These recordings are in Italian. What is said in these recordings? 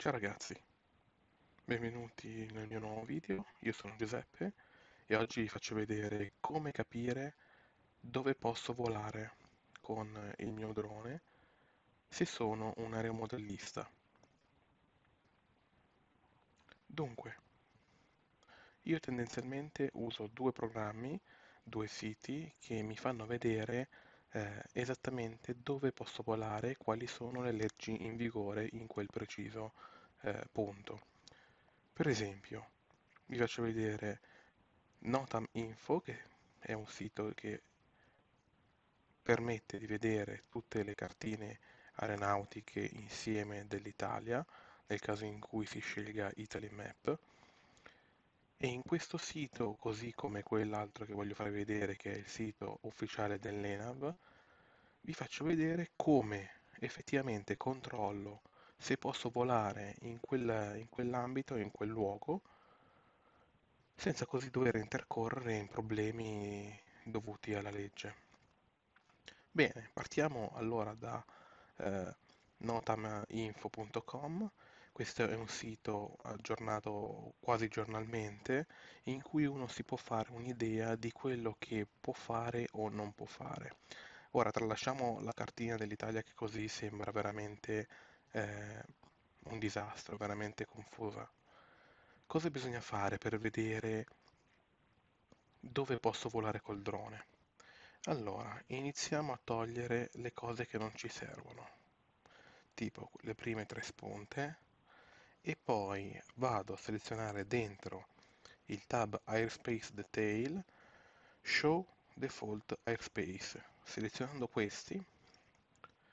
Ciao ragazzi, benvenuti nel mio nuovo video, io sono Giuseppe e oggi vi faccio vedere come capire dove posso volare con il mio drone se sono un aeromodellista. Dunque, io tendenzialmente uso due programmi, due siti che mi fanno vedere eh, esattamente dove posso volare e quali sono le leggi in vigore in quel preciso eh, punto. Per esempio, vi faccio vedere Notam Info, che è un sito che permette di vedere tutte le cartine aeronautiche insieme dell'Italia, nel caso in cui si scelga Italy Map, e in questo sito, così come quell'altro che voglio farvi vedere, che è il sito ufficiale dell'ENAV, vi faccio vedere come effettivamente controllo se posso volare in, quel, in quell'ambito, in quel luogo, senza così dover intercorrere in problemi dovuti alla legge. Bene, partiamo allora da eh, notaminfo.com questo è un sito aggiornato quasi giornalmente in cui uno si può fare un'idea di quello che può fare o non può fare. Ora tralasciamo la cartina dell'Italia che così sembra veramente eh, un disastro, veramente confusa. Cosa bisogna fare per vedere dove posso volare col drone? Allora, iniziamo a togliere le cose che non ci servono, tipo le prime tre spunte, e poi vado a selezionare dentro il tab Airspace Detail Show Default Airspace. Selezionando questi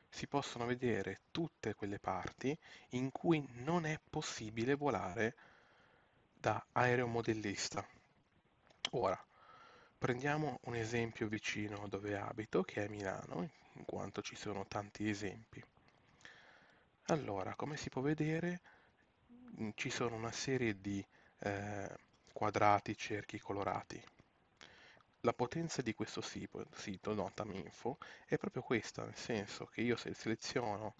si possono vedere tutte quelle parti in cui non è possibile volare da aeromodellista. Ora, prendiamo un esempio vicino dove abito, che è Milano, in quanto ci sono tanti esempi. Allora, come si può vedere, Mm, ci sono una serie di eh, quadrati, cerchi colorati. La potenza di questo sito, sito notaminfo, è proprio questa, nel senso che io se seleziono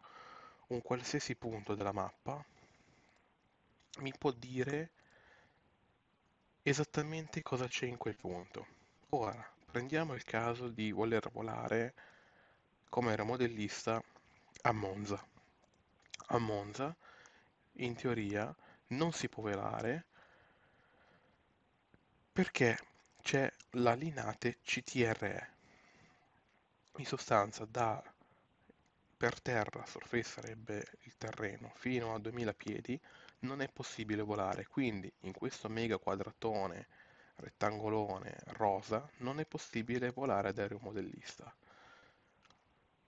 un qualsiasi punto della mappa, mi può dire esattamente cosa c'è in quel punto. Ora, prendiamo il caso di voler volare come aeromodellista a Monza. A Monza in teoria non si può velare perché c'è la l'alinate CTRE. In sostanza da per terra, surface sarebbe il terreno, fino a 2000 piedi non è possibile volare, quindi in questo mega quadratone rettangolone rosa non è possibile volare ad aeromodellista.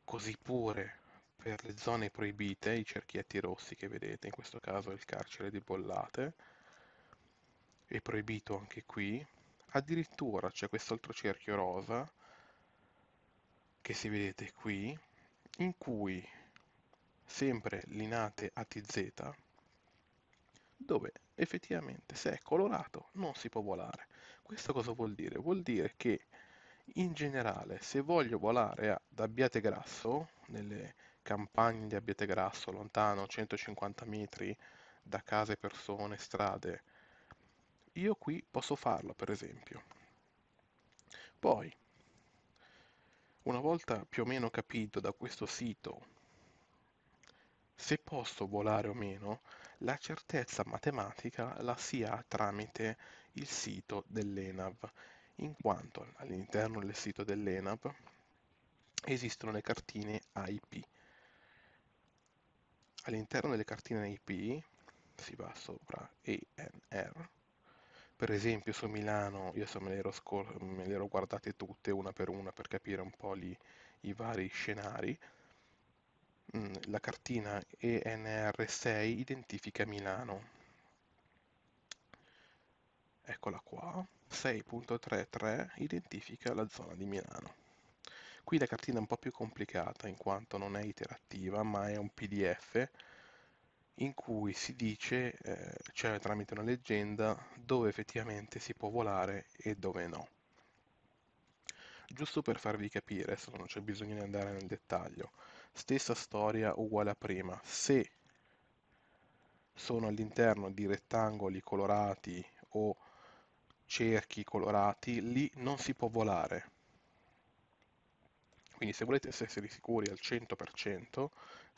Così pure per le zone proibite, i cerchietti rossi che vedete, in questo caso il carcere di Bollate, è proibito anche qui, addirittura c'è quest'altro cerchio rosa che si vedete qui, in cui sempre l'inate ATZ, dove effettivamente se è colorato non si può volare. Questo cosa vuol dire? Vuol dire che in generale se voglio volare ad Abbiate Grasso, nelle campagne di abietegrasso lontano 150 metri da case, persone, strade. Io qui posso farlo, per esempio. Poi, una volta più o meno capito da questo sito se posso volare o meno, la certezza matematica la si ha tramite il sito dell'ENAV, in quanto all'interno del sito dell'ENAV esistono le cartine AIP, All'interno delle cartine IP si va sopra ENR, per esempio su Milano io so me le ero, scor- me le ero guardate tutte una per una per capire un po' gli, i vari scenari, mm, la cartina ENR6 identifica Milano. Eccola qua, 6.33 identifica la zona di Milano. Qui la cartina è un po' più complicata in quanto non è iterativa ma è un PDF in cui si dice, eh, cioè tramite una leggenda, dove effettivamente si può volare e dove no. Giusto per farvi capire, adesso non c'è bisogno di andare nel dettaglio, stessa storia uguale a prima, se sono all'interno di rettangoli colorati o cerchi colorati, lì non si può volare, quindi se volete essere sicuri al 100%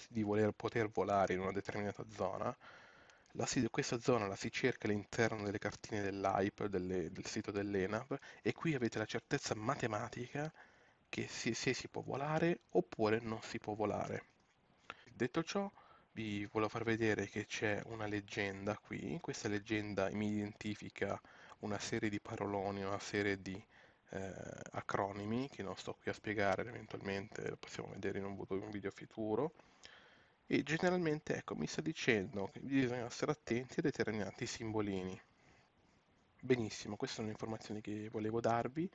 di voler poter volare in una determinata zona, la, questa zona la si cerca all'interno delle cartine dell'AIP, delle, del sito dell'ENAV, e qui avete la certezza matematica che se, se si può volare oppure non si può volare. Detto ciò, vi volevo far vedere che c'è una leggenda qui, questa leggenda mi identifica una serie di paroloni, una serie di eh, acronimi che non sto qui a spiegare, eventualmente lo possiamo vedere in un, in un video futuro. E generalmente ecco, mi sta dicendo che bisogna stare attenti a determinati simbolini. Benissimo, queste sono le informazioni che volevo darvi.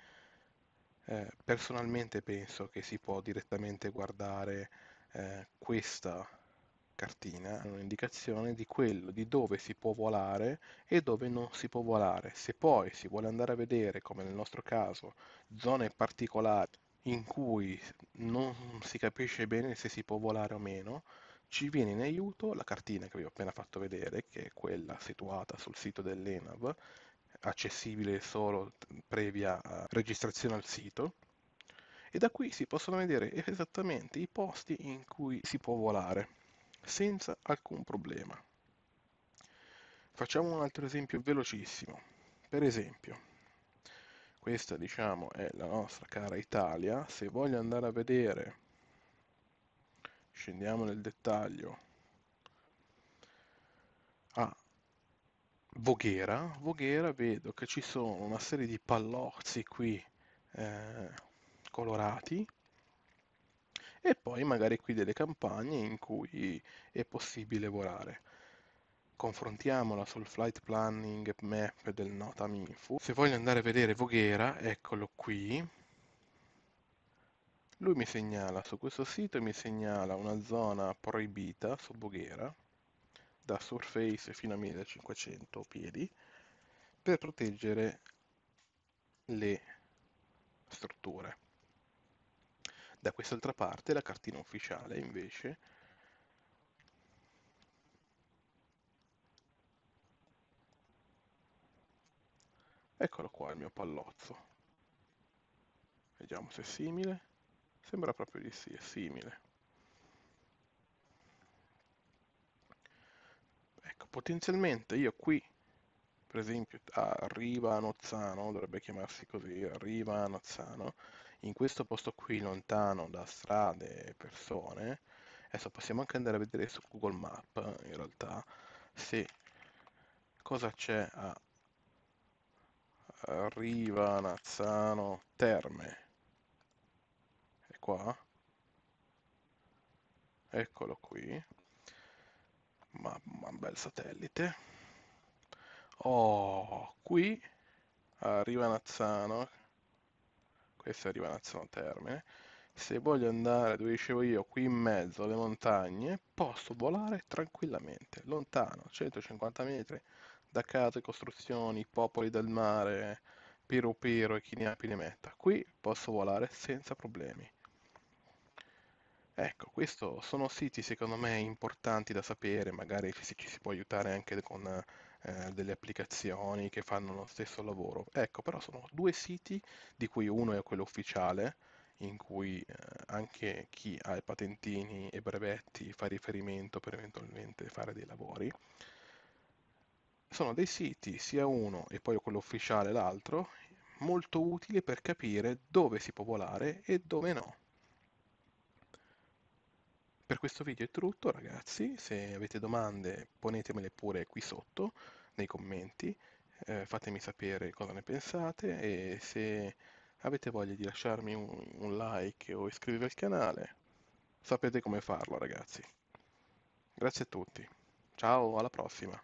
Eh, personalmente penso che si può direttamente guardare eh, questa cartina un'indicazione di quello, di dove si può volare e dove non si può volare. Se poi si vuole andare a vedere, come nel nostro caso, zone particolari in cui non si capisce bene se si può volare o meno, ci viene in aiuto la cartina che vi ho appena fatto vedere, che è quella situata sul sito dell'ENAV, accessibile solo previa eh, registrazione al sito, e da qui si possono vedere esattamente i posti in cui si può volare senza alcun problema. Facciamo un altro esempio velocissimo. Per esempio, questa diciamo è la nostra cara Italia, se voglio andare a vedere, scendiamo nel dettaglio, a Voghera, Voghera vedo che ci sono una serie di pallozzi qui eh, colorati, e poi magari qui delle campagne in cui è possibile volare. Confrontiamola sul Flight Planning Map del Notamifu. Se voglio andare a vedere Voghera, eccolo qui. Lui mi segnala su questo sito, mi segnala una zona proibita su Voghera, da surface fino a 1500 piedi, per proteggere le strutture. Da quest'altra parte la cartina ufficiale invece Eccolo qua il mio pallozzo. Vediamo se è simile. Sembra proprio di sì, è simile. Ecco, potenzialmente io qui, per esempio, a Riva Nozzano, dovrebbe chiamarsi così, Riva Nozzano, in questo posto qui lontano da strade e persone adesso possiamo anche andare a vedere su Google Map in realtà se cosa c'è a Riva Nazzano Terme è qua eccolo qui mamma un bel satellite oh qui a Riva Nazzano questo è rilevazione a termine, se voglio andare dove dicevo io, qui in mezzo alle montagne, posso volare tranquillamente, lontano, 150 metri, da case, costruzioni, popoli del mare, piro piro e chi ne ha più ne metta. Qui posso volare senza problemi. Ecco, questi sono siti secondo me importanti da sapere, magari ci si può aiutare anche con eh, delle applicazioni che fanno lo stesso lavoro. Ecco, però sono due siti, di cui uno è quello ufficiale, in cui eh, anche chi ha i patentini e brevetti fa riferimento per eventualmente fare dei lavori. Sono dei siti, sia uno e poi quello ufficiale l'altro, molto utili per capire dove si può volare e dove no. Per questo video è tutto ragazzi, se avete domande ponetemele pure qui sotto nei commenti, eh, fatemi sapere cosa ne pensate e se avete voglia di lasciarmi un, un like o iscrivervi al canale sapete come farlo ragazzi. Grazie a tutti, ciao alla prossima!